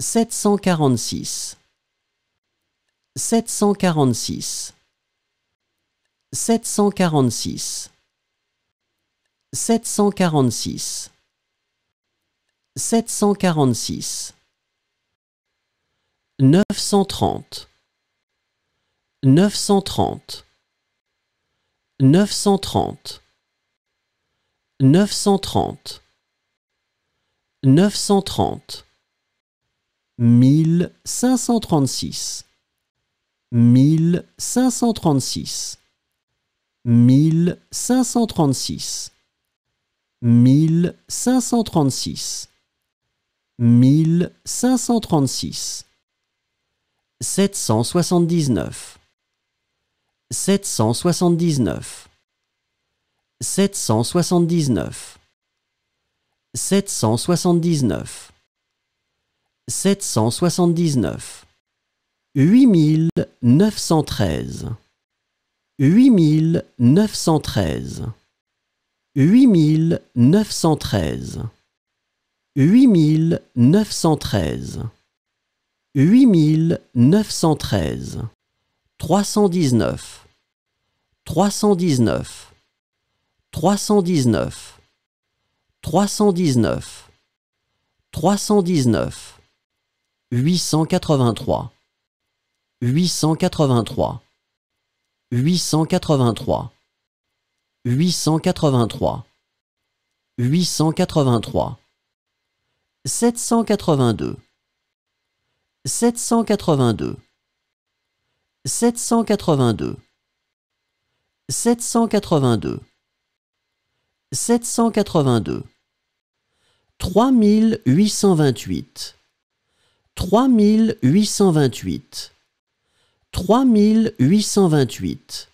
746 746 746 746 746 930 930 930 930 930 1536 1536 1536 1536 1536 779 779 779 779 779 8913 8913 8913 8913 8913 319 319 319 319 319 883 883 883 883 883 782 782 782 782 782 3828 3828 3828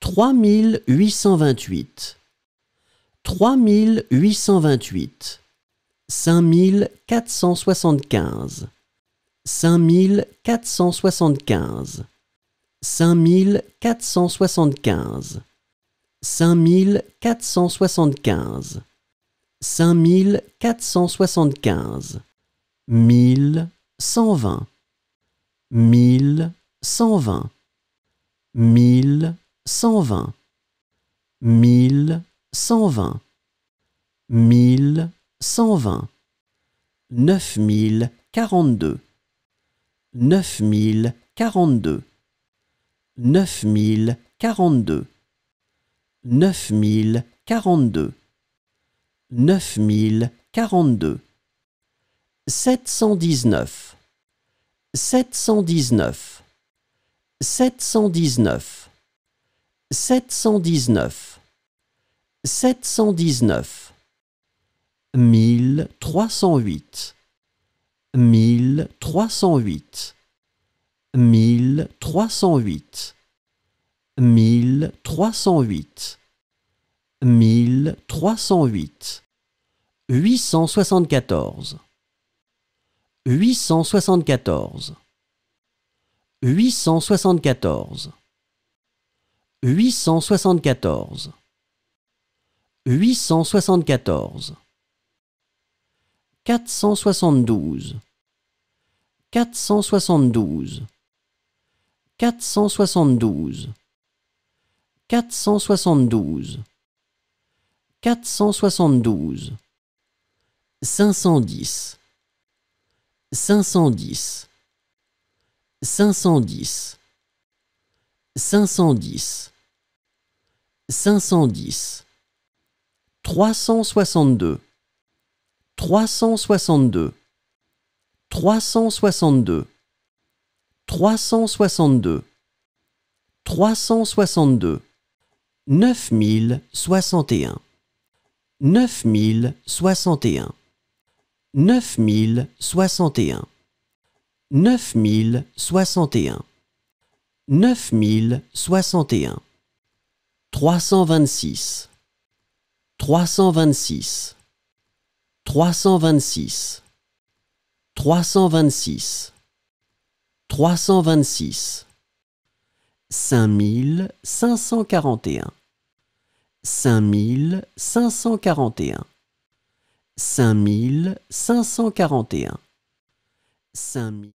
3828 3828 5475 5475 5475 5475 5475 mille cent vingt, mille cent vingt, mille cent vingt, mille cent vingt, mille cent vingt, neuf mille quarante-deux, neuf mille quarante neuf mille quarante neuf mille quarante-deux, neuf mille quarante-deux. 719 719 719 719 719 1308 1308 1308 1308 1308 874 874 874 874 874 472 472 472 472 472 510 510 510 510 510 362 362 362 362 362 9061 9061 9061 9061 9061 326 326 326 326 326 5541 5541 5541. 5000